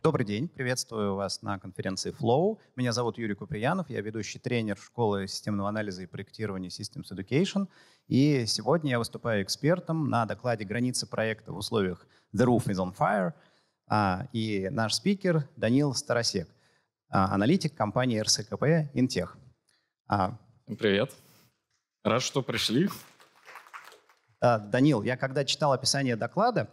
Добрый день, приветствую вас на конференции Flow. Меня зовут Юрий Куприянов, я ведущий тренер школы системного анализа и проектирования Systems Education. И сегодня я выступаю экспертом на докладе «Границы проекта в условиях The Roof is on Fire». А, и наш спикер Данил Старосек, а, аналитик компании РСКП «Интех». А, привет. Рад, что пришли. Данил, я когда читал описание доклада,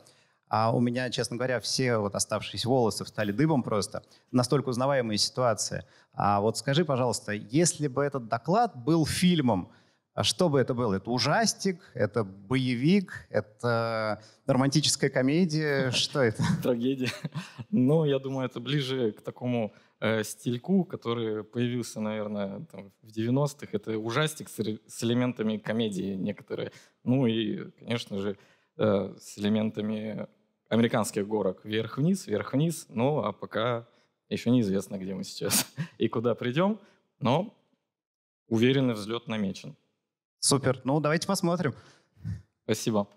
а у меня, честно говоря, все вот оставшиеся волосы стали дыбом просто. Настолько узнаваемая ситуация. А вот скажи, пожалуйста, если бы этот доклад был фильмом, а что бы это было? Это ужастик, это боевик, это романтическая комедия? Что это? Трагедия. Ну, я думаю, это ближе к такому э, стильку, который появился, наверное, там, в 90-х. Это ужастик с, с элементами комедии некоторые. Ну и, конечно же, э, с элементами американских горок вверх-вниз, вверх-вниз, ну а пока еще неизвестно, где мы сейчас и куда придем, но уверенный взлет намечен. Супер, ну давайте посмотрим. Спасибо.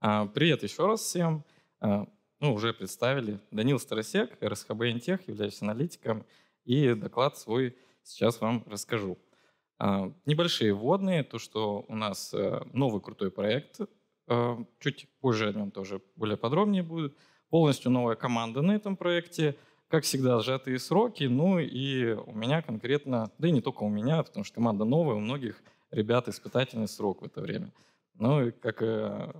А, привет еще раз всем. А, ну, уже представили. Данил Старосек, РСХБ Интех, являюсь аналитиком, и доклад свой сейчас вам расскажу. А, небольшие вводные, то, что у нас э, новый крутой проект Э, чуть позже о нем тоже более подробнее будет. Полностью новая команда на этом проекте. Как всегда, сжатые сроки. Ну и у меня конкретно, да и не только у меня, потому что команда новая, у многих ребят испытательный срок в это время. Ну и как э,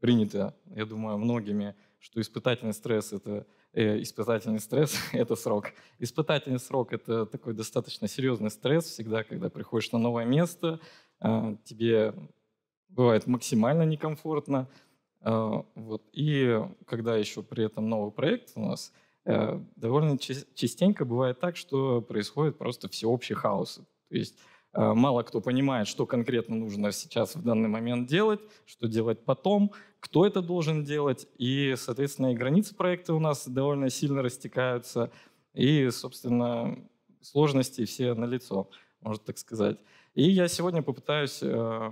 принято, я думаю, многими, что испытательный стресс — это э, испытательный стресс — это срок. Испытательный срок — это такой достаточно серьезный стресс всегда, когда приходишь на новое место, э, тебе бывает максимально некомфортно. Э, вот. И когда еще при этом новый проект у нас, э, довольно частенько бывает так, что происходит просто всеобщий хаос. То есть э, мало кто понимает, что конкретно нужно сейчас в данный момент делать, что делать потом, кто это должен делать. И, соответственно, и границы проекта у нас довольно сильно растекаются, и, собственно, сложности все налицо, можно так сказать. И я сегодня попытаюсь э,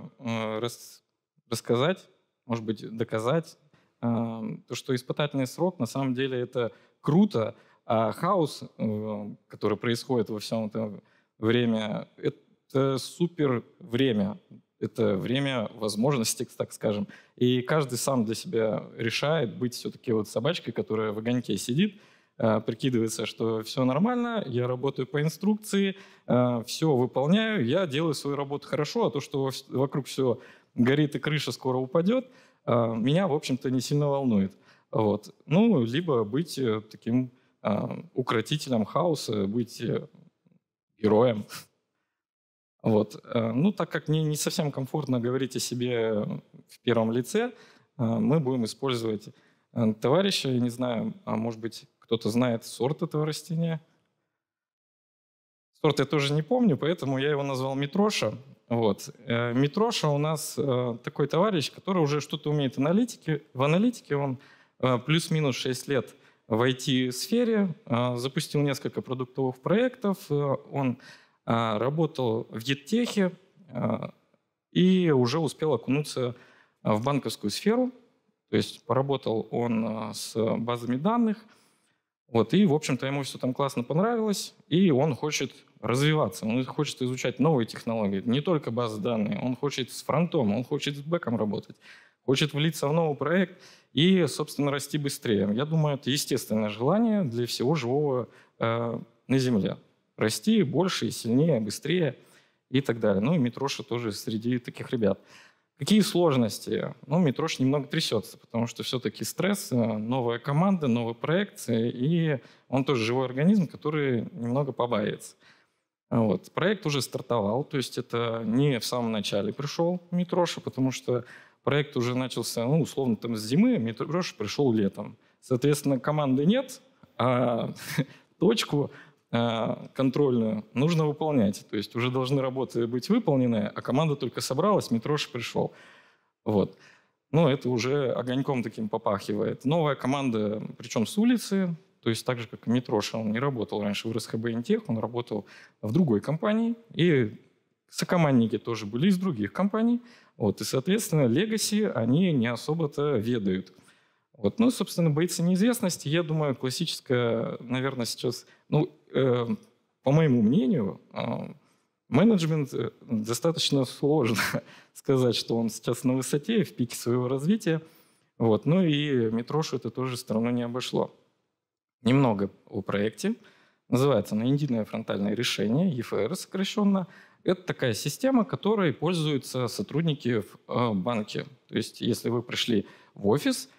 рас, рассказать, может быть, доказать, эм, то, что испытательный срок на самом деле это круто, а хаос, э, который происходит во всем этом время, это супер время. Это время возможностей, так скажем. И каждый сам для себя решает быть все-таки вот собачкой, которая в огоньке сидит – Э, прикидывается, что все нормально, я работаю по инструкции, э, все выполняю, я делаю свою работу хорошо, а то, что вокруг все горит и крыша скоро упадет, э, меня, в общем-то, не сильно волнует. Вот. Ну, либо быть таким укротителем хаоса, быть героем. Вот. Ну, так как мне не совсем комфортно говорить о себе в первом лице, мы будем использовать товарища, я не знаю, а может быть, кто-то знает сорт этого растения? Сорт я тоже не помню, поэтому я его назвал Митроша. Вот. Э, Митроша у нас э, такой товарищ, который уже что-то умеет в аналитике. в аналитике. Он э, плюс-минус 6 лет в IT-сфере, запустил несколько продуктовых проектов, он работал в Еттехе и уже успел окунуться в банковскую сферу. То есть поработал он с базами данных – вот, и, в общем-то, ему все там классно понравилось, и он хочет развиваться, он хочет изучать новые технологии, не только базы данных, он хочет с фронтом, он хочет с бэком работать, хочет влиться в новый проект и, собственно, расти быстрее. Я думаю, это естественное желание для всего живого э, на Земле. Расти больше, сильнее, быстрее и так далее. Ну и Митроша тоже среди таких ребят. Какие сложности? Ну, Митрош немного трясется, потому что все-таки стресс, э, новая команда, новый проект, и он тоже живой организм, который немного побаивается. Вот. Проект уже стартовал, то есть это не в самом начале пришел Митроша, потому что проект уже начался, ну, условно, там с зимы, Митроша пришел летом. Соответственно, команды нет, а точку а, контрольную нужно выполнять. То есть уже должны работы быть выполнены, а команда только собралась, Митрош пришел. Вот. Но ну, это уже огоньком таким попахивает. Новая команда, причем с улицы, то есть так же, как и Митрош, он не работал раньше в РСХБ Интех, он работал в другой компании, и сокомандники тоже были из других компаний. Вот, и, соответственно, легаси они не особо-то ведают. Вот. Ну, собственно, боится неизвестности, я думаю, классическая, наверное, сейчас ну, э, по моему мнению, э, менеджмент э, достаточно сложно сказать, что он сейчас на высоте, в пике своего развития. Вот. Ну и Метрошу это тоже сторону не обошло. Немного о проекте. Называется она «Единое фронтальное решение», ЕФР сокращенно. Это такая система, которой пользуются сотрудники в банке. То есть если вы пришли в офис,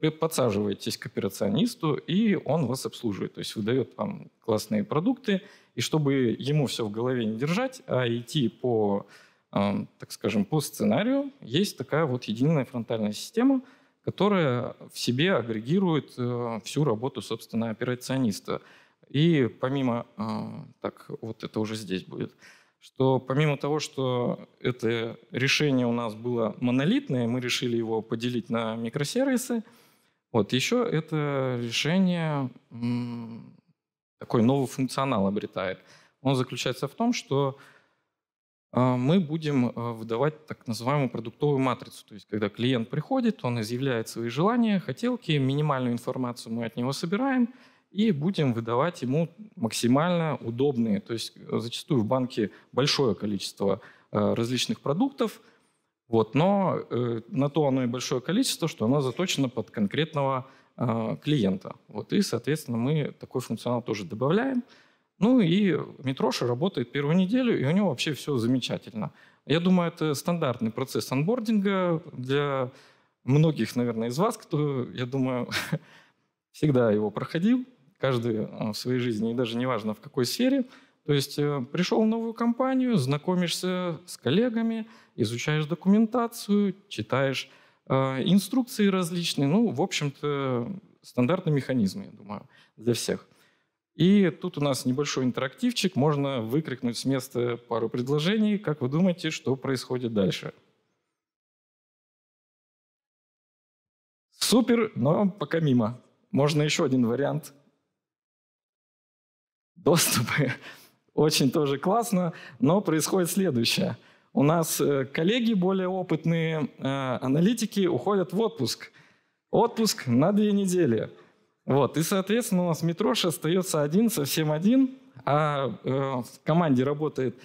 вы подсаживаетесь к операционисту, и он вас обслуживает. То есть выдает вам классные продукты, и чтобы ему все в голове не держать, а идти по, эм, так скажем, по сценарию, есть такая вот единая фронтальная система, которая в себе агрегирует э, всю работу, собственно, операциониста. И помимо, э, так, вот это уже здесь будет, что помимо того, что это решение у нас было монолитное, мы решили его поделить на микросервисы, вот, еще это решение такой новый функционал обретает. Он заключается в том, что а, мы будем а, выдавать так называемую продуктовую матрицу. То есть, когда клиент приходит, он изъявляет свои желания, хотелки, минимальную информацию мы от него собираем и будем выдавать ему максимально удобные. То есть, зачастую в банке большое количество а, различных продуктов – вот, но э, на то оно и большое количество, что оно заточено под конкретного э, клиента. Вот, и, соответственно, мы такой функционал тоже добавляем. Ну и Митроша работает первую неделю, и у него вообще все замечательно. Я думаю, это стандартный процесс анбординга для многих, наверное, из вас, кто, я думаю, всегда его проходил, каждый а, в своей жизни, и даже неважно в какой сфере – то есть э, пришел в новую компанию, знакомишься с коллегами, изучаешь документацию, читаешь э, инструкции различные, ну, в общем-то, стандартный механизм, я думаю, для всех. И тут у нас небольшой интерактивчик, можно выкрикнуть с места пару предложений. Как вы думаете, что происходит дальше? Супер, но пока мимо. Можно еще один вариант доступы очень тоже классно, но происходит следующее. У нас э, коллеги более опытные, э, аналитики уходят в отпуск. Отпуск на две недели. Вот. И, соответственно, у нас Митрош остается один, совсем один, а э, в команде работает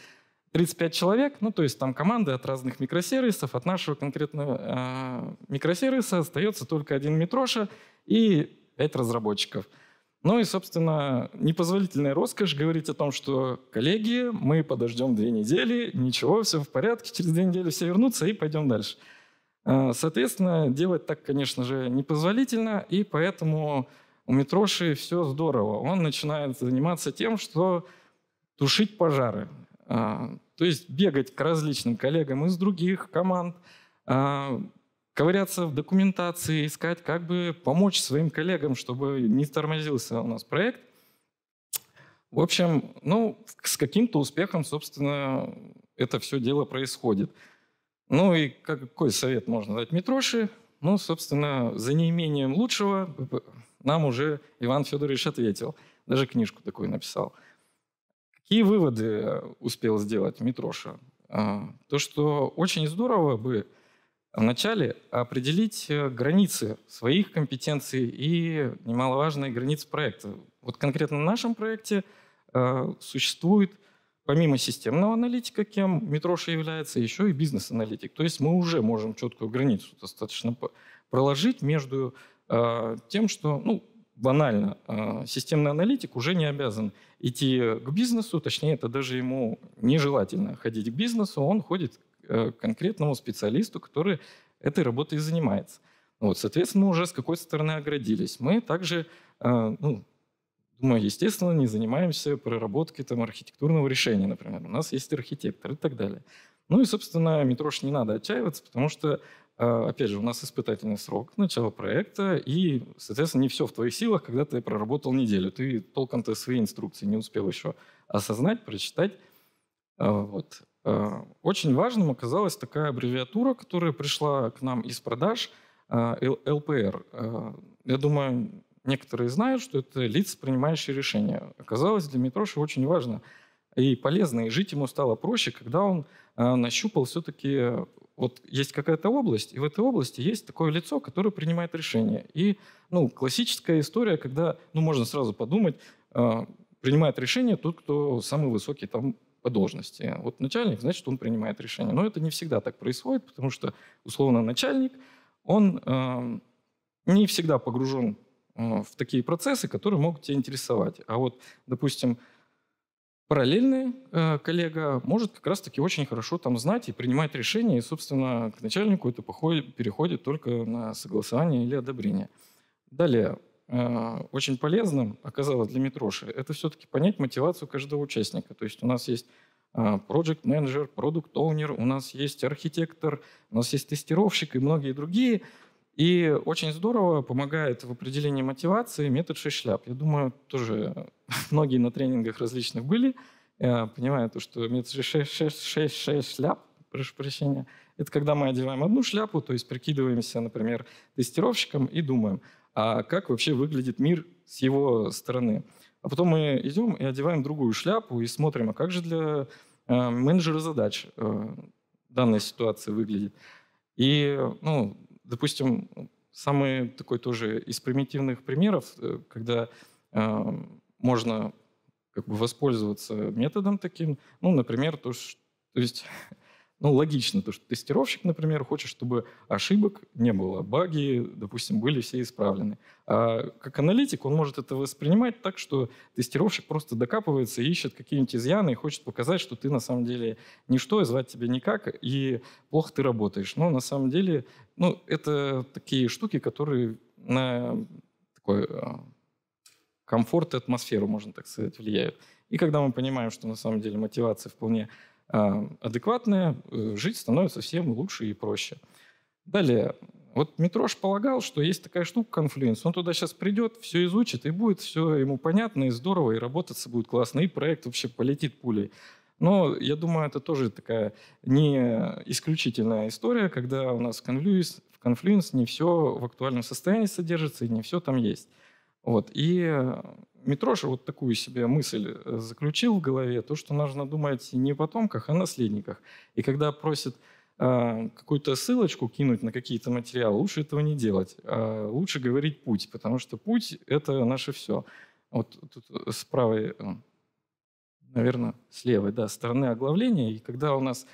35 человек, ну то есть там команды от разных микросервисов, от нашего конкретного микросервиса остается только один Митроша и 5 разработчиков – ну и, собственно, непозволительная роскошь говорить о том, что, коллеги, мы подождем две недели, ничего, все в порядке, через две недели все вернутся и пойдем дальше. Э, соответственно, делать так, конечно же, непозволительно, и поэтому у Митроши все здорово. Он начинает заниматься тем, что тушить пожары. Э, то есть бегать к различным коллегам из других команд, э, ковыряться в документации, искать, как бы помочь своим коллегам, чтобы не тормозился у нас проект. В общем, ну, с каким-то успехом, собственно, это все дело происходит. Ну и какой совет можно дать Митроши? Ну, собственно, за неимением лучшего нам уже Иван Федорович ответил. Даже книжку такую написал. Какие выводы успел сделать Митроша? А, то, что очень здорово бы Вначале определить э, границы своих компетенций и немаловажные границы проекта. Вот конкретно в нашем проекте э, существует помимо системного аналитика, кем Митроша является, еще и бизнес-аналитик. То есть мы уже можем четкую границу достаточно проложить между э, тем, что, ну, банально, системный аналитик уже не обязан идти к бизнесу, точнее, это даже ему нежелательно ходить к бизнесу, он ходит Э, конкретному специалисту, который этой работой занимается. Вот, соответственно, мы уже с какой стороны оградились. Мы также, э, ну, думаю, естественно, не занимаемся проработкой там, архитектурного решения, например. У нас есть архитектор и так далее. Ну и, собственно, метро не надо отчаиваться, потому что, э, опять же, у нас испытательный срок, начало проекта, и, соответственно, не все в твоих силах, когда ты проработал неделю. Ты толком-то свои инструкции не успел еще осознать, прочитать. Вот. Э, очень важным оказалась такая аббревиатура, которая пришла к нам из продаж э, ЛПР. Э, я думаю, некоторые знают, что это лица, принимающие решения. Оказалось для Митроши очень важно и полезно, и жить ему стало проще, когда он нащупал все-таки вот есть какая-то область, и в этой области есть такое лицо, которое принимает решение. И ну, классическая история, когда, ну, можно сразу подумать, принимает решение тот, кто самый высокий там по должности. Вот начальник, значит, он принимает решение. Но это не всегда так происходит, потому что, условно, начальник, он э, не всегда погружен э, в такие процессы, которые могут тебя интересовать. А вот, допустим, параллельный э, коллега может как раз-таки очень хорошо там знать и принимать решения, и, собственно, к начальнику это походит, переходит только на согласование или одобрение. Далее, а, очень полезным оказалось для Митроши, это все-таки понять мотивацию каждого участника. То есть у нас есть а, project менеджер продукт owner, у нас есть архитектор, у нас есть тестировщик и многие другие. И очень здорово помогает в определении мотивации метод шесть шляп. Я думаю, тоже многие на тренингах различных были, а, понимая то, что метод шесть 6, 6, шляп, прошу прощения, это когда мы одеваем одну шляпу, то есть прикидываемся, например, тестировщиком и думаем – а как вообще выглядит мир с его стороны. А потом мы идем и одеваем другую шляпу и смотрим, а как же для а, менеджера задач э, данная ситуация выглядит. И, ну, допустим, самый такой тоже из примитивных примеров, э, когда э, можно как бы воспользоваться методом таким, ну, например, то, что, то есть ну, логично, то, что тестировщик, например, хочет, чтобы ошибок не было, баги, допустим, были все исправлены. А как аналитик он может это воспринимать так, что тестировщик просто докапывается, ищет какие-нибудь изъяны и хочет показать, что ты на самом деле ничто, и звать тебя никак, и плохо ты работаешь. Но на самом деле, ну, это такие штуки, которые на такой а, комфорт и атмосферу, можно так сказать, влияют. И когда мы понимаем, что на самом деле мотивация вполне а, адекватная, э, жить становится всем лучше и проще. Далее. Вот Митрош полагал, что есть такая штука конфлюенс. Он туда сейчас придет, все изучит, и будет все ему понятно и здорово, и работаться будет классно, и проект вообще полетит пулей. Но я думаю, это тоже такая не исключительная история, когда у нас конфлюенс, в конфлюенс не все в актуальном состоянии содержится, и не все там есть. Вот. И Митроша вот такую себе мысль э, заключил в голове, то, что нужно думать не о потомках, а о наследниках. И когда просит э, какую-то ссылочку кинуть на какие-то материалы, лучше этого не делать. Э, лучше говорить путь, потому что путь — это наше все. Вот тут с правой, наверное, с левой да, стороны оглавления. И когда у нас,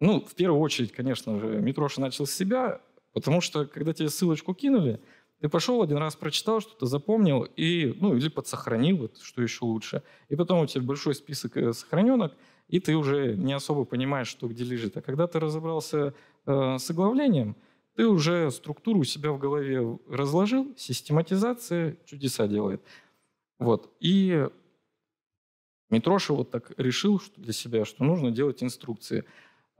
ну, в первую очередь, конечно же, Митроша начал с себя, потому что когда тебе ссылочку кинули — ты пошел один раз, прочитал что-то, запомнил, и, ну, или подсохранил, вот, что еще лучше. И потом у тебя большой список э, сохраненок, и ты уже не особо понимаешь, что где лежит. А когда ты разобрался э, с оглавлением, ты уже структуру у себя в голове разложил, систематизация чудеса делает. Вот. И Митроша вот так решил что для себя, что нужно делать инструкции.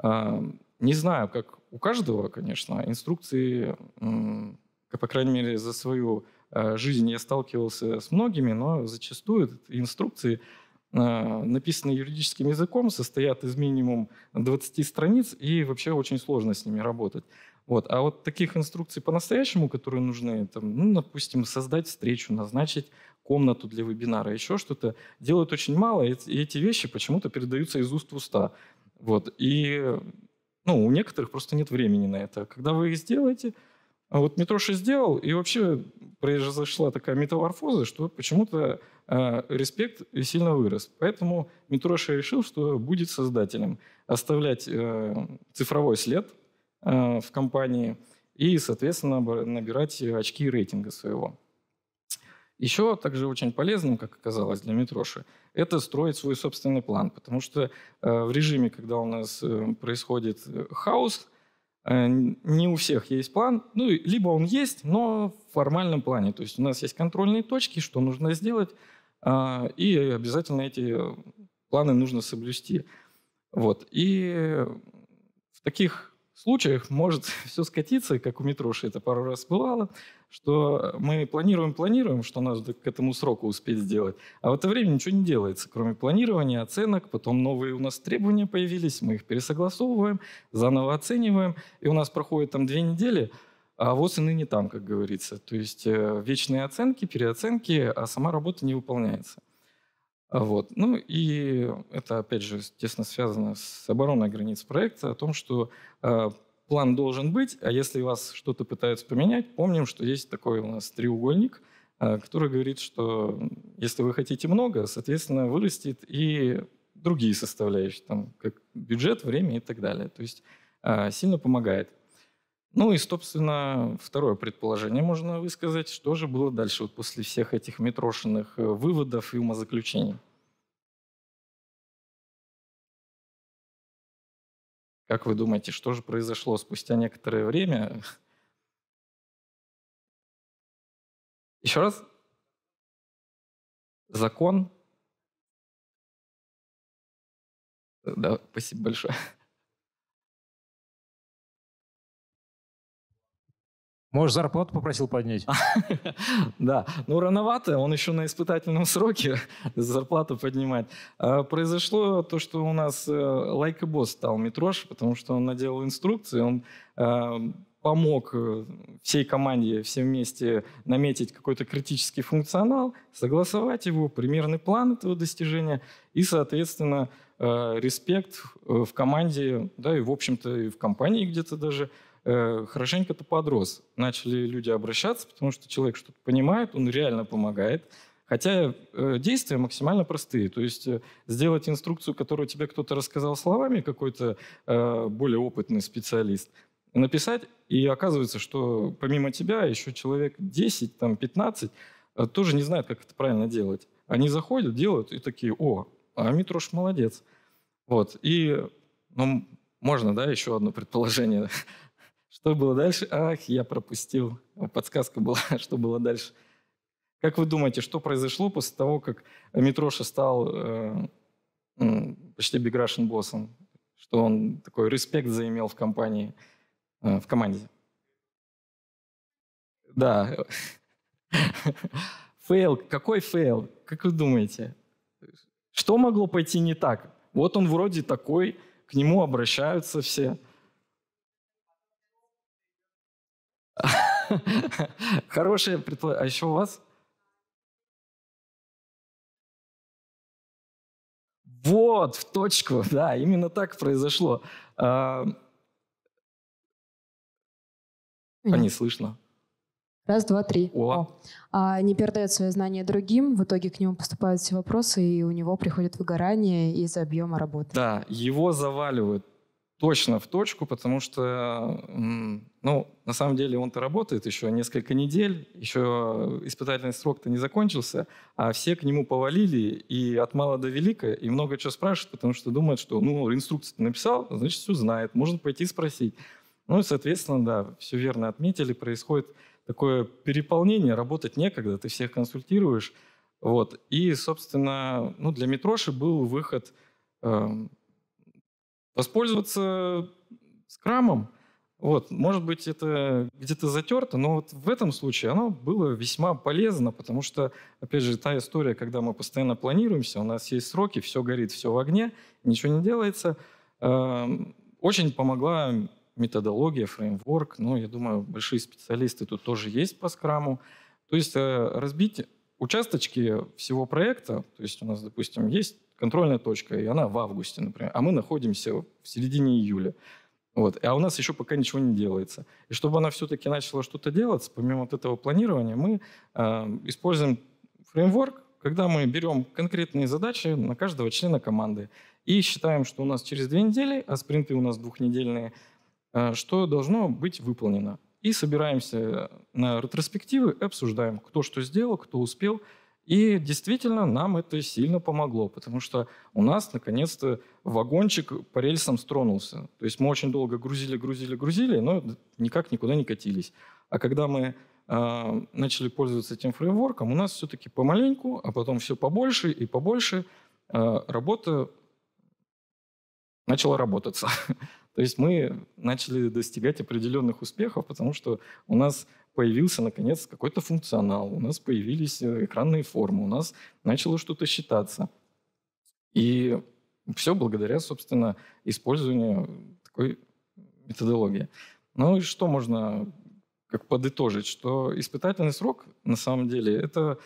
Не знаю, как у каждого, конечно, инструкции по крайней мере, за свою э, жизнь я сталкивался с многими, но зачастую инструкции э, написанные юридическим языком, состоят из минимум 20 страниц, и вообще очень сложно с ними работать. Вот. А вот таких инструкций по-настоящему, которые нужны, там, ну, допустим, создать встречу, назначить комнату для вебинара, еще что-то, делают очень мало, и эти вещи почему-то передаются из уст в уста. Вот. И ну, у некоторых просто нет времени на это. Когда вы их сделаете, а вот Митроша сделал, и вообще произошла такая метаморфоза, что почему-то э, респект сильно вырос. Поэтому Митроша решил, что будет создателем, оставлять э, цифровой след э, в компании и, соответственно, набирать очки рейтинга своего. Еще также очень полезным, как оказалось для Митроши, это строить свой собственный план, потому что э, в режиме, когда у нас э, происходит э, хаос – Э, не у всех есть план, ну, либо он есть, но в формальном плане. То есть у нас есть контрольные точки, что нужно сделать, а, и обязательно эти э, планы нужно соблюсти. Вот. И в таких случаях может все скатиться, как у Митроши это пару раз бывало, что мы планируем, планируем, что надо к этому сроку успеть сделать, а в это время ничего не делается, кроме планирования, оценок, потом новые у нас требования появились, мы их пересогласовываем, заново оцениваем, и у нас проходит там две недели, а вот и ныне там, как говорится. То есть э, вечные оценки, переоценки, а сама работа не выполняется. Вот. Ну и это, опять же, тесно связано с обороной границ проекта, о том, что э, план должен быть, а если вас что-то пытаются поменять, помним, что есть такой у нас треугольник, э, который говорит, что если вы хотите много, соответственно, вырастет и другие составляющие, там, как бюджет, время и так далее. То есть э, сильно помогает. Ну и, собственно, второе предположение можно высказать, что же было дальше вот после всех этих метрошенных э, выводов и умозаключений. Как вы думаете, что же произошло спустя некоторое время? Еще раз. Закон. Да, спасибо большое. Может, зарплату попросил поднять? Да, ну рановато, он еще на испытательном сроке зарплату поднимает. А, произошло то, что у нас э, лайкобосс стал Митрош, потому что он наделал инструкции, он э, помог э, всей команде, все вместе наметить какой-то критический функционал, согласовать его, примерный план этого достижения и, соответственно, респект в команде, да, и, в общем-то, и в компании где-то даже – Э, хорошенько-то подрос. Начали люди обращаться, потому что человек что-то понимает, он реально помогает. Хотя э, действия максимально простые. То есть э, сделать инструкцию, которую тебе кто-то рассказал словами, какой-то более опытный специалист, написать, и оказывается, что помимо тебя еще человек 10, там 15 тоже не знает, как это правильно делать. Они заходят, делают и такие, о, а Митрош молодец. Вот. И ну, можно, да, еще одно предположение что было дальше? Ах, я пропустил. А подсказка была, что было дальше. Как вы думаете, что произошло после того, как Митроша стал э, почти биграшен боссом? Что он такой респект заимел в компании, э, в команде? Да. Фейл. Какой фейл? Как вы думаете? Что могло пойти не так? Вот он вроде такой, к нему обращаются все – Хорошее предположение. А еще у вас? Вот, в точку, да, именно так произошло. А, Нет. не слышно. Раз, два, три. О. О. А не передает свои знания другим, в итоге к нему поступают все вопросы, и у него приходит выгорание из-за объема работы. Да, его заваливают точно в точку, потому что, ну, на самом деле он-то работает еще несколько недель, еще испытательный срок-то не закончился, а все к нему повалили и от мала до велика, и много чего спрашивают, потому что думают, что, ну, инструкцию написал, значит, все знает, можно пойти спросить. Ну и, соответственно, да, все верно отметили, происходит такое переполнение, работать некогда, ты всех консультируешь. Вот. И, собственно, ну, для Митроши был выход э, воспользоваться скрамом. Вот, может быть, это где-то затерто, но вот в этом случае оно было весьма полезно, потому что, опять же, та история, когда мы постоянно планируемся, у нас есть сроки, все горит, все в огне, ничего не делается, эм, очень помогла методология, фреймворк, но ну, я думаю, большие специалисты тут тоже есть по скраму. То есть э, разбить участочки всего проекта, то есть у нас, допустим, есть контрольная точка, и она в августе, например, а мы находимся в середине июля. Вот. А у нас еще пока ничего не делается. И чтобы она все-таки начала что-то делаться, помимо вот этого планирования, мы э, используем фреймворк, когда мы берем конкретные задачи на каждого члена команды и считаем, что у нас через две недели, а спринты у нас двухнедельные, э, что должно быть выполнено и собираемся э, на ретроспективы обсуждаем, кто что сделал, кто успел. И действительно, нам это сильно помогло, потому что у нас, наконец-то, вагончик по рельсам стронулся. То есть мы очень долго грузили, грузили, грузили, но никак никуда не катились. А когда мы э, начали пользоваться этим фреймворком, у нас все-таки помаленьку, а потом все побольше и побольше э, работа начала работаться. То есть мы начали достигать определенных успехов, потому что у нас появился, наконец, какой-то функционал, у нас появились э, экранные формы, у нас начало что-то считаться. И все благодаря, собственно, использованию такой методологии. Ну и что можно как подытожить, что испытательный срок, на самом деле, это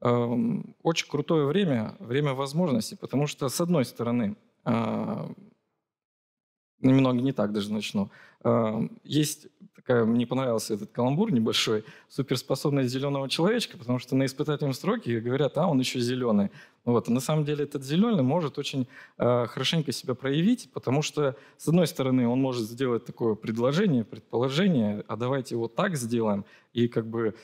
э, очень крутое время, время возможностей, потому что, с одной стороны, э, немного не так даже начну. Эм, есть такая, мне понравился этот каламбур небольшой, суперспособность зеленого человечка, потому что на испытательном сроке говорят, а, он еще зеленый. Ну вот. А на самом деле этот зеленый может очень э, хорошенько себя проявить, потому что, с одной стороны, он может сделать такое предложение, предположение, а давайте вот так сделаем, и как бы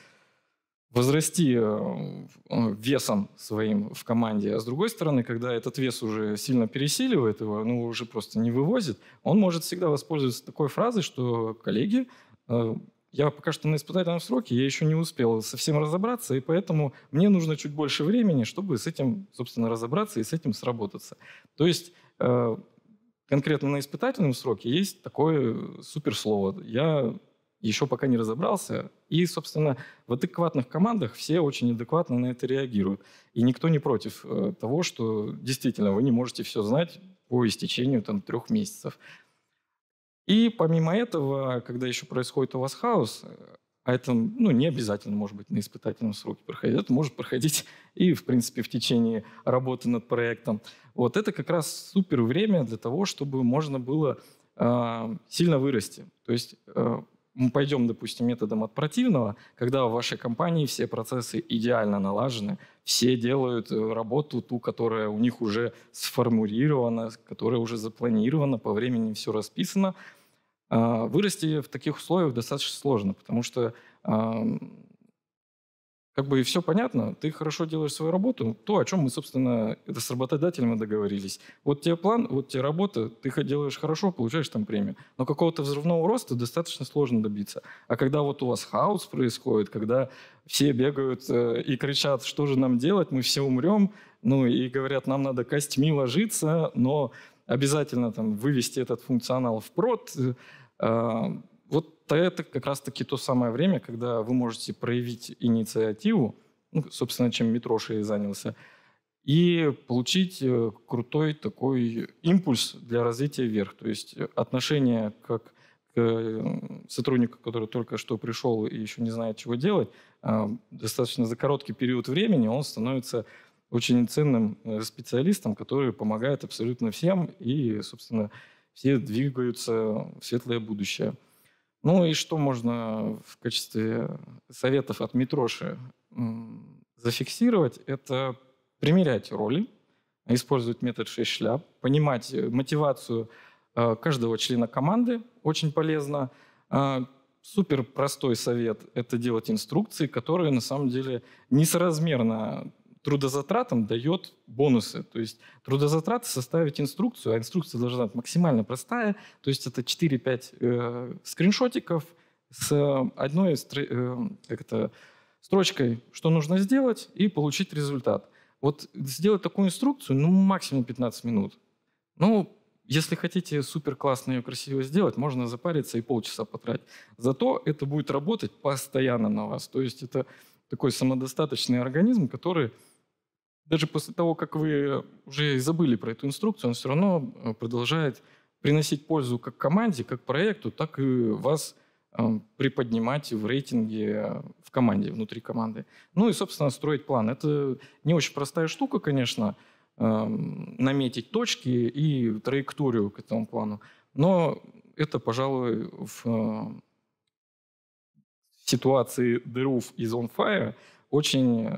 возрасти э, э, весом своим в команде, а с другой стороны, когда этот вес уже сильно пересиливает его, ну уже просто не вывозит, он может всегда воспользоваться такой фразой, что коллеги, э, я пока что на испытательном сроке, я еще не успел совсем разобраться, и поэтому мне нужно чуть больше времени, чтобы с этим, собственно, разобраться и с этим сработаться. То есть конкретно на испытательном сроке есть такое суперслово. Я еще пока не разобрался. И, собственно, в адекватных командах все очень адекватно на это реагируют. И никто не против э, того, что действительно вы не можете все знать по истечению там, трех месяцев. И помимо этого, когда еще происходит у вас хаос, а это ну, не обязательно может быть на испытательном сроке проходить, это может проходить и, в принципе, в течение работы над проектом. Вот это как раз супер время для того, чтобы можно было э, сильно вырасти. То есть э, мы пойдем, допустим, методом от противного, когда в вашей компании все процессы идеально налажены, все делают э, работу ту, которая у них уже сформулирована, которая уже запланирована, по времени все расписано. А, вырасти в таких условиях достаточно сложно, потому что как бы и все понятно, ты хорошо делаешь свою работу, то, о чем мы, собственно, это с работодателем и договорились. Вот тебе план, вот тебе работа, ты делаешь хорошо, получаешь там премию. Но какого-то взрывного роста достаточно сложно добиться. А когда вот у вас хаос происходит, когда все бегают э, и кричат, что же нам делать, мы все умрем, ну и говорят, нам надо костьми ложиться, но обязательно там вывести этот функционал в прод, э, а, вот это как раз-таки то самое время, когда вы можете проявить инициативу, ну, собственно, чем Митроши и занялся, и получить э, крутой такой импульс для развития вверх. То есть отношение как к э, сотруднику, который только что пришел и еще не знает, чего делать, а, достаточно за короткий период времени он становится очень ценным э, специалистом, который помогает абсолютно всем, и, собственно, все двигаются в светлое будущее. Ну и что можно в качестве советов от Митроши зафиксировать? Это примерять роли, использовать метод 6 шляп, понимать э, мотивацию э, каждого члена команды, очень полезно. А, супер простой совет – это делать инструкции, которые на самом деле несоразмерно трудозатратам дает бонусы. То есть трудозатраты составить инструкцию, а инструкция должна быть максимально простая. То есть это 4-5 э, скриншотиков с э, одной э, как это, строчкой, что нужно сделать, и получить результат. Вот сделать такую инструкцию, ну, максимум 15 минут. Ну, если хотите супер классно ее красиво сделать, можно запариться и полчаса потратить. Зато это будет работать постоянно на вас. То есть это такой самодостаточный организм, который даже после того, как вы уже забыли про эту инструкцию, он все равно э, продолжает приносить пользу как команде, как проекту, так и вас э, приподнимать в рейтинге э, в команде, внутри команды. Ну и, собственно, строить план. Это не очень простая штука, конечно, эм, наметить точки и траекторию к этому плану. Но это, пожалуй, в ситуации The Roof is on Fire очень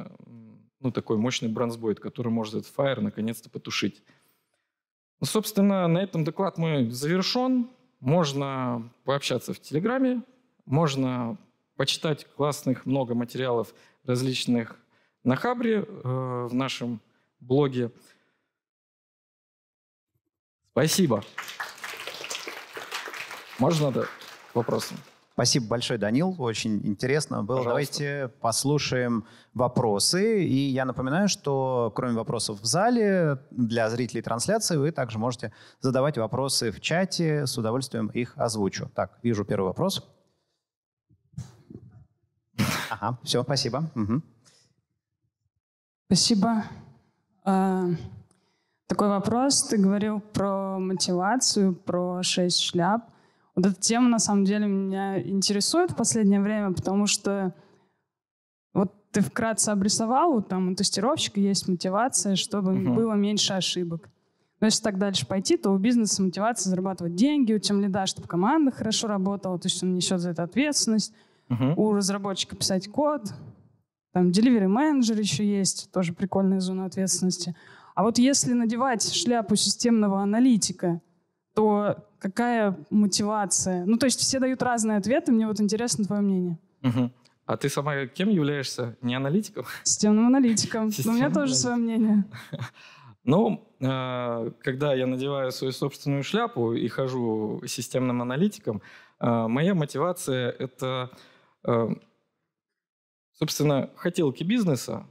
ну, такой мощный бронзбойт, который может этот фаер наконец-то потушить. Ну, собственно, на этом доклад мой завершен. Можно пообщаться в Телеграме, можно почитать классных много материалов различных на Хабре, э, в нашем блоге. Спасибо. Можно да, вопросы? Спасибо большое, Данил. Очень интересно было. Пожалуйста. Давайте послушаем вопросы. И я напоминаю, что кроме вопросов в зале, для зрителей трансляции вы также можете задавать вопросы в чате. С удовольствием их озвучу. Так, вижу первый вопрос. Ага, все, спасибо. Угу. Спасибо. А, такой вопрос. Ты говорил про мотивацию, про шесть шляп – вот эта тема, на самом деле, меня интересует в последнее время, потому что вот ты вкратце обрисовал, там у тестировщика есть мотивация, чтобы угу. было меньше ошибок. Но если так дальше пойти, то у бизнеса мотивация зарабатывать деньги, у тем лида, чтобы команда хорошо работала, то есть он несет за это ответственность. uh У разработчика писать код, там delivery менеджер еще есть, тоже прикольная зона ответственности. А вот если надевать шляпу системного аналитика то какая мотивация? Ну, то есть все дают разные ответы, мне вот интересно твое мнение. Угу. А ты сама кем являешься? Не аналитиком? Системным аналитиком. Но у меня тоже аналитик. свое мнение. Ну, э, когда я надеваю свою собственную шляпу и хожу системным аналитиком, э, моя мотивация — это, э, собственно, хотелки бизнеса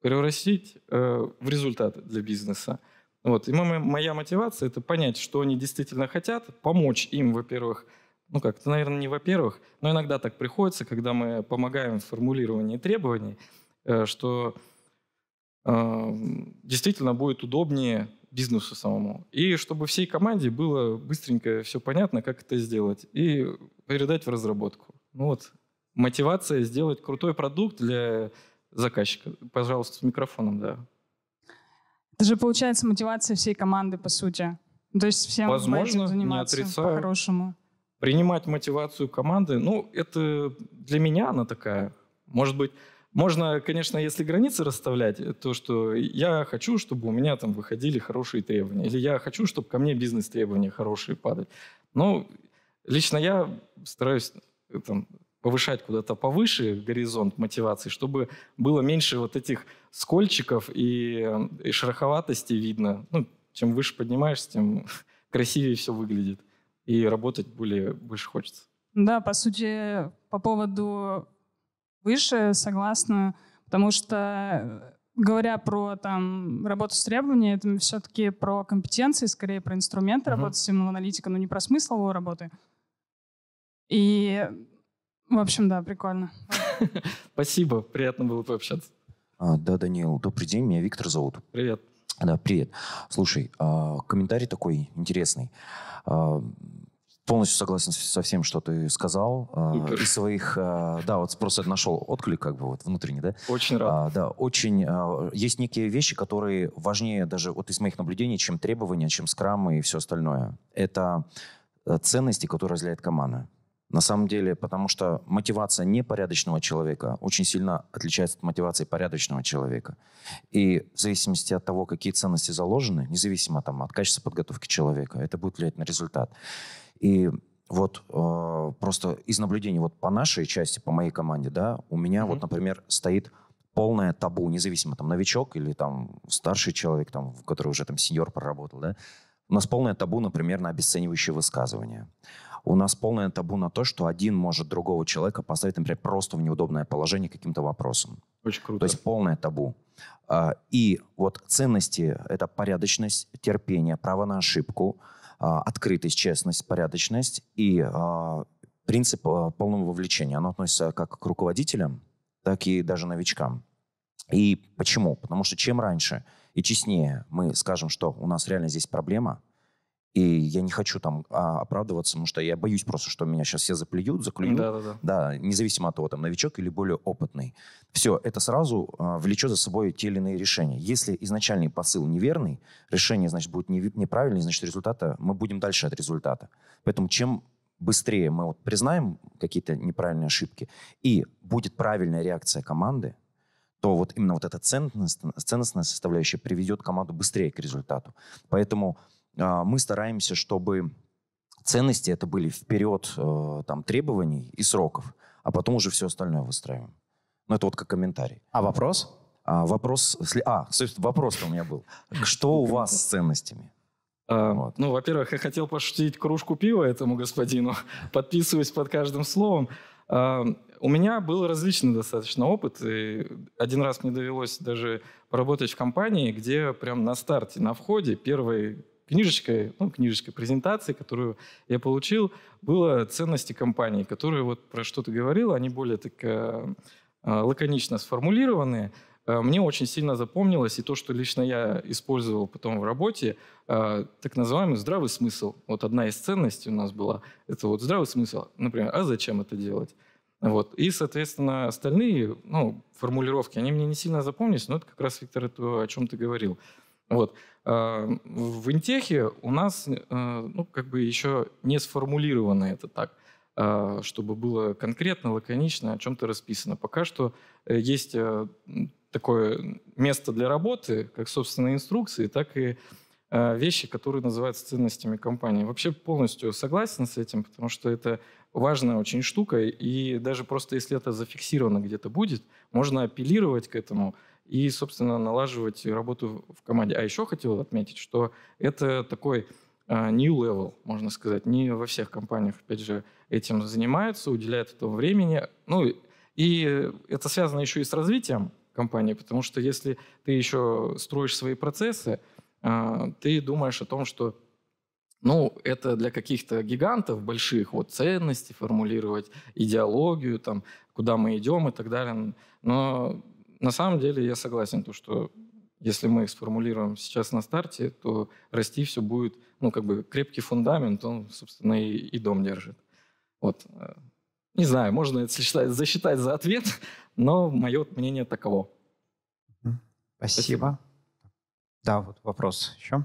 превратить в результаты для бизнеса. Вот. И моя мотивация – это понять, что они действительно хотят, помочь им, во-первых, ну как, это, наверное, не во-первых, но иногда так приходится, когда мы помогаем в формулировании требований, э, что э, действительно будет удобнее бизнесу самому. И чтобы всей команде было быстренько все понятно, как это сделать, и передать в разработку. Ну вот, мотивация сделать крутой продукт для заказчика. Пожалуйста, с микрофоном, да. Это же получается мотивация всей команды, по сути. Ну, то есть всем Возможно, этим заниматься по-хорошему. Принимать мотивацию команды, ну, это для меня она такая. Может быть, можно, конечно, если границы расставлять, э, то, что я хочу, чтобы у меня там выходили хорошие требования, или я хочу, чтобы ко мне бизнес-требования хорошие падали. Но ну, лично я стараюсь э, там, повышать куда-то повыше горизонт мотивации, чтобы было меньше вот этих скольчиков и, э, и шероховатости видно. Ну, чем выше поднимаешься, тем красивее все выглядит. И работать более больше хочется. Да, по сути, по поводу выше согласна, потому что э, говоря про там работу с требованиями, это все-таки про компетенции, скорее про инструменты uh-huh. работы системного аналитика, но не про смысл его работы. И в общем, да, прикольно. Спасибо, приятно было пообщаться. А, да, Данил, добрый день, меня Виктор зовут. Привет. Да, привет. Слушай, а, комментарий такой интересный. А, полностью согласен со всем, что ты сказал. Супер. Из своих, да, вот просто нашел отклик как бы вот внутренний, да? Очень рад. да, очень. Есть некие вещи, которые важнее даже вот из моих наблюдений, чем требования, чем скрамы и все остальное. Это э, ценности, которые разделяет команда. На самом деле, потому что мотивация непорядочного человека очень сильно отличается от мотивации порядочного человека. И в зависимости от того, какие ценности заложены, независимо там, от качества подготовки человека, это будет влиять на результат. И вот э, просто из наблюдений вот по нашей части, по моей команде, да, у меня mm-hmm. вот, например, стоит полное табу, независимо там новичок или там старший человек, там, который уже там сеньор проработал, да, у нас полное табу, например, на обесценивающие высказывания. У нас полное табу на то, что один может другого человека поставить, например, просто в неудобное положение каким-то вопросом. Очень круто. То есть полное табу. А, и вот ценности – это порядочность, терпение, право на ошибку, а, открытость, честность, порядочность и а, принцип полного вовлечения. Оно относится как к руководителям, так и даже новичкам. И почему? Потому что чем раньше – и честнее мы скажем, что у нас реально здесь проблема, и я не хочу там а, оправдываться, потому что я боюсь просто, что меня сейчас все заплюют, заклюют. Да, да, да. да, независимо от того, там новичок или более опытный. Все, это сразу а, влечет за собой те или иные решения. Если изначальный посыл неверный, решение, значит, будет неправильное, значит, результата мы будем дальше от результата. Поэтому чем быстрее мы вот признаем какие-то неправильные ошибки, и будет правильная реакция команды, то вот именно вот эта ценностная, ценностная составляющая приведет команду быстрее к результату. Поэтому э, мы стараемся, чтобы ценности это были вперед э, там, требований и сроков, а потом уже все остальное выстраиваем. Ну, это вот как комментарий. А вопрос? А, вопрос, а, собственно, вопрос-то у меня был. Что у вас с ценностями? А, вот. Ну, во-первых, я хотел пошутить кружку пива этому господину. Подписываюсь под каждым словом. У меня был различный достаточно опыт. И один раз мне довелось даже поработать в компании, где прям на старте, на входе, первой книжечкой, ну, книжечкой презентации, которую я получил, было ценности компании, которые вот про что ты говорил, они более так э, э, лаконично сформулированы. Э, мне очень сильно запомнилось, и то, что лично я использовал потом в работе, э, так называемый здравый смысл. Вот одна из ценностей у нас была, это вот здравый смысл. Например, а зачем это делать? Вот. И, соответственно, остальные ну, формулировки, они мне не сильно запомнились, но это как раз, Виктор, это, о чем ты говорил. Вот. Э, в интехе у нас ну, как бы еще не сформулировано это так чтобы было конкретно, лаконично, о чем-то расписано. Пока что есть такое место для работы, как, собственные инструкции, так и э, вещи, которые называются ценностями компании. Вообще полностью согласен с этим, потому что это важная очень штука, и даже просто если это зафиксировано где-то будет, можно апеллировать к этому и, собственно, налаживать работу в команде. А еще хотел отметить, что это такой э, new level, можно сказать. Не во всех компаниях, опять же, этим занимаются, уделяют этому времени. Ну, и это связано еще и с развитием компании, потому что если ты еще строишь свои процессы, а, ты думаешь о том, что ну, это для каких-то гигантов больших, вот ценности формулировать, идеологию, там, куда мы идем и так далее. Но на самом деле я согласен, то, что если мы их сформулируем сейчас на старте, то расти все будет, ну, как бы крепкий фундамент, он, собственно, и, и дом держит. Вот. Э, не знаю, можно это считать, засчитать за ответ, но мое мнение таково. Спасибо. Спасибо. Да, вот вопрос еще.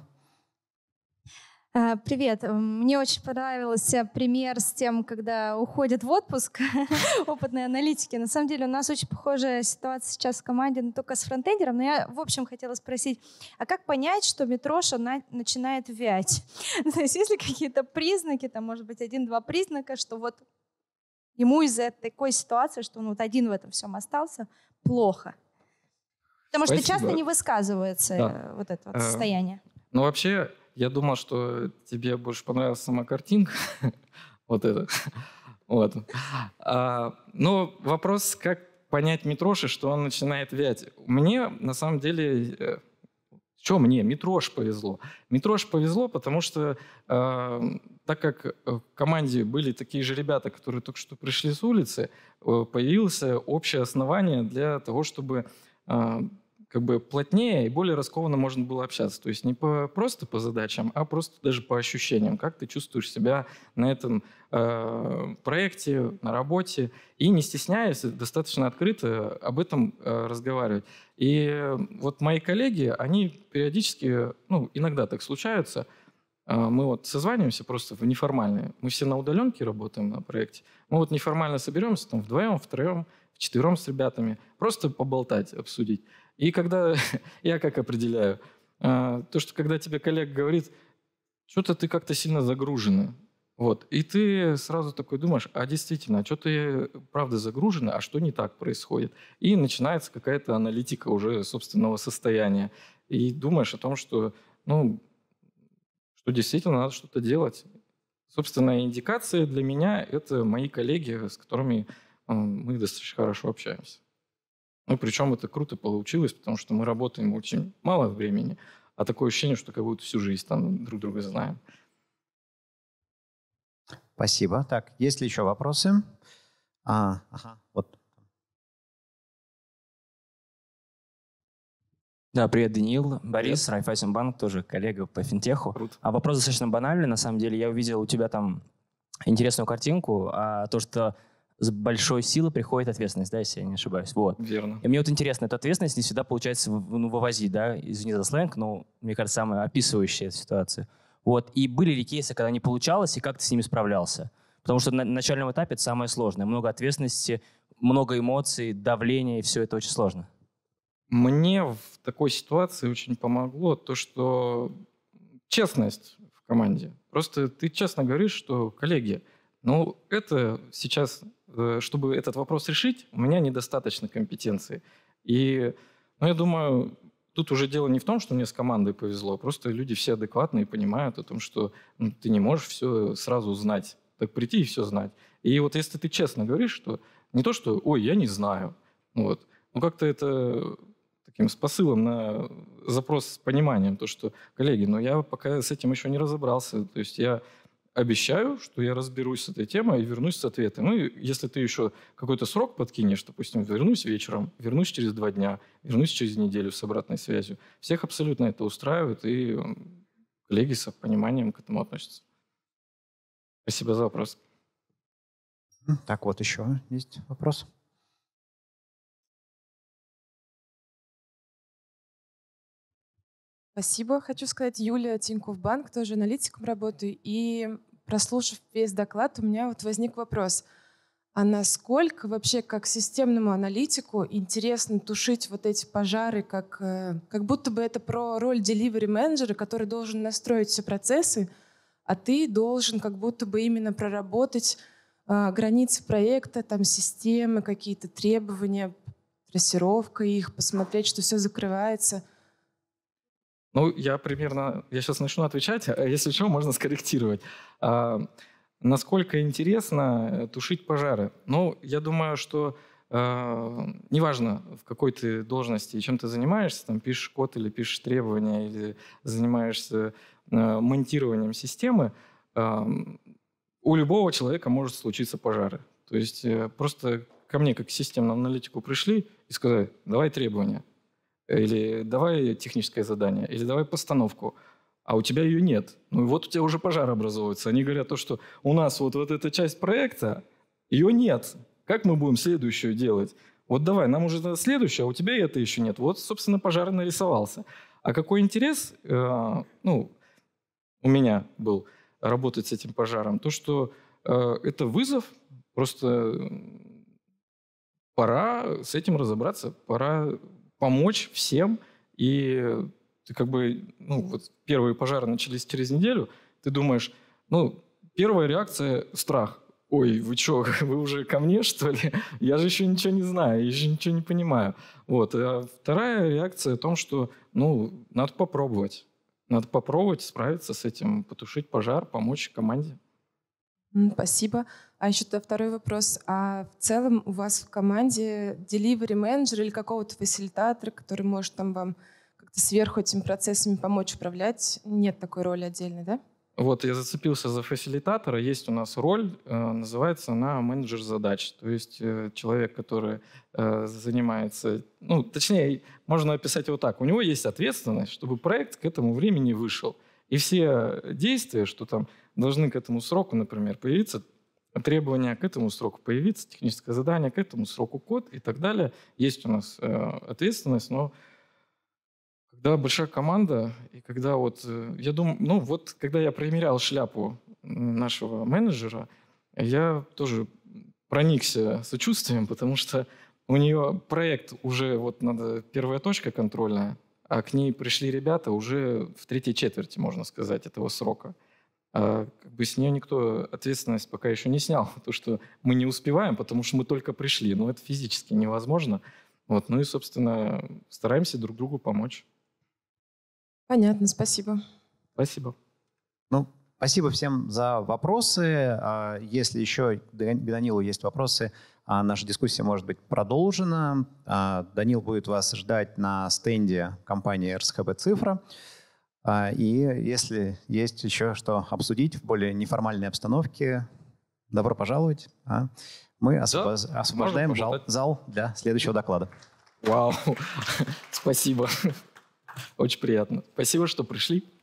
Э, привет. Э, мне очень понравился пример с тем, когда уходят в отпуск опытные аналитики. На самом деле у нас очень похожая ситуация сейчас в команде, но только с фронтендером. Но я, в общем, хотела спросить, а как понять, что метроша на- начинает вять? То есть есть ли какие-то признаки, там, может быть, один-два признака, что вот Ему из-за такой ситуации, что он вот один в этом всем остался, плохо. Потому Спасибо. что часто не высказывается да. Э, вот это вот э, состояние. Ну, вообще, я думал, что тебе больше понравилась сама картинка. вот это. вот. А, но вопрос, как понять Митроши, что он начинает вять. Мне, на самом деле, э, что мне? Метро ж повезло. Метро ж повезло, потому что э, так как э, в команде были такие же ребята, которые только что пришли с улицы, э, появилось общее основание для того, чтобы э, как бы плотнее и более раскованно можно было общаться. То есть не по, просто по задачам, а просто даже по ощущениям, как ты чувствуешь себя на этом э, проекте, на работе. И не стесняясь, достаточно открыто об этом э, разговаривать. И вот мои коллеги, они периодически, ну, иногда так случаются, э, мы вот созваниваемся просто в неформальные. Мы все на удаленке работаем на проекте. Мы вот неформально соберемся там вдвоем, втроем, вчетвером с ребятами. Просто поболтать, обсудить. И когда я как определяю, а, то, что когда тебе коллега говорит, что-то ты как-то сильно загружена, вот, и ты сразу такой думаешь, а действительно, а что-то я правда загружена, а что не так происходит? И начинается какая-то аналитика уже собственного состояния. И думаешь о том, что, ну, что действительно надо что-то делать. Собственно, индикации для меня — это мои коллеги, с которыми э, мы достаточно хорошо общаемся. Ну, причем это круто получилось, потому что мы работаем очень мало времени, а такое ощущение, что как будто всю жизнь там друг друга знаем. Спасибо. Так, есть ли еще вопросы? А, ага, вот. Да, привет, Даниил. Борис, привет. Райфайзенбанк, тоже коллега по финтеху. Круто. А вопрос достаточно банальный, на самом деле. Я увидел у тебя там интересную картинку, а то, что с большой силой приходит ответственность, да, если я не ошибаюсь. Вот. Верно. И мне вот интересно, эта ответственность не всегда получается ну, вывозить, да, извини за сленг, но, мне кажется, самая описывающая эту ситуацию. Вот. И были ли кейсы, когда не получалось, и как ты с ними справлялся? Потому что на начальном этапе это самое сложное. Много ответственности, много эмоций, давления, и все это очень сложно. Мне в такой ситуации очень помогло то, что честность в команде. Просто ты честно говоришь, что, коллеги, ну, это сейчас Э, чтобы этот вопрос решить, у меня недостаточно компетенции. И ну, я думаю, тут уже дело не в том, что мне с командой повезло, просто люди все адекватные понимают о том, что ну, ты не можешь все сразу знать, так прийти и все знать. И вот если ты честно говоришь, что не то, что «ой, я не знаю», вот, ну как-то это таким с посылом на запрос с пониманием, то, что, коллеги, ну я пока с этим еще не разобрался, то есть я обещаю, что я разберусь с этой темой и вернусь с ответом. Ну, если ты еще какой-то срок подкинешь, допустим, вернусь вечером, вернусь через два дня, вернусь через неделю с обратной связью. Всех абсолютно это устраивает, и коллеги с пониманием к этому относятся. Спасибо за вопрос. Так, вот еще есть вопрос. Спасибо. Хочу сказать Юлия Тиньков-Банк, тоже аналитиком работаю. И прослушав весь доклад, у меня вот возник вопрос. А насколько вообще как системному аналитику интересно тушить вот эти пожары, как, э, как будто бы это про роль delivery менеджера, который должен настроить все процессы, а ты должен как будто бы именно проработать э, границы проекта, там системы, какие-то требования, трассировка их, посмотреть, что все закрывается – ну, я примерно, я сейчас начну отвечать, а если что, можно скорректировать. А, насколько интересно э, тушить пожары? Ну, я думаю, что а, неважно, в какой ты должности и чем ты занимаешься, там пишешь код или пишешь требования, или занимаешься а, монтированием системы, а, у любого человека может случиться пожары. То есть э, просто ко мне как к системному аналитику пришли и сказали, давай требования или давай техническое задание, или давай постановку, а у тебя ее нет. Ну и вот у тебя уже пожар образовывается. Они говорят то, что у нас вот, вот эта часть проекта, ее нет. Как мы будем следующую делать? Вот давай, нам уже надо следующее, а у тебя это еще нет. Вот, собственно, пожар нарисовался. А какой интерес, э, ну, у меня был работать с этим пожаром, то, что э, это вызов, просто пора с этим разобраться, пора помочь всем. И ты э, как бы, ну, вот первые пожары начались через неделю, ты думаешь, ну, первая реакция – страх. Ой, вы что, вы уже ко мне, что ли? Я же еще ничего не знаю, я еще ничего не понимаю. Вот. А вторая реакция о том, что, ну, надо попробовать. Надо попробовать справиться с этим, потушить пожар, помочь команде. Спасибо. А еще второй вопрос. А в целом у вас в команде delivery менеджер или какого-то фасилитатора, который может там вам как-то сверху этими процессами помочь управлять? Нет такой роли отдельной, да? Вот я зацепился за фасилитатора. Есть у нас роль, э, называется она менеджер задач. То есть э, человек, который э, занимается, ну, точнее, можно описать его так. У него есть ответственность, чтобы проект к этому времени вышел. И все действия, что там должны к этому сроку, например, появиться требования к этому сроку появиться, техническое задание к этому сроку код и так далее. Есть у нас э, ответственность, но когда большая команда, и когда вот, э, я думаю, ну вот, когда я примерял шляпу нашего менеджера, я тоже проникся сочувствием, потому что у нее проект уже, вот надо, э, первая точка контрольная, а к ней пришли ребята уже в третьей четверти, можно сказать, этого срока. А, как бы с нее никто ответственность пока еще не снял. То, что мы не успеваем, потому что мы только пришли. Но ну, это физически невозможно. Вот, ну и, собственно, стараемся друг другу помочь. Понятно, спасибо. Спасибо. Ну, спасибо всем за вопросы. А, если еще Данилу есть вопросы, а, наша дискуссия может быть продолжена. Данил будет вас ждать на стенде компании РСХБ «Цифра». А, и если есть еще что обсудить в более неформальной обстановке, добро пожаловать. А. Мы освобож... да, освобождаем жал... зал для следующего доклада. Вау, спасибо. Очень приятно. Спасибо, что пришли.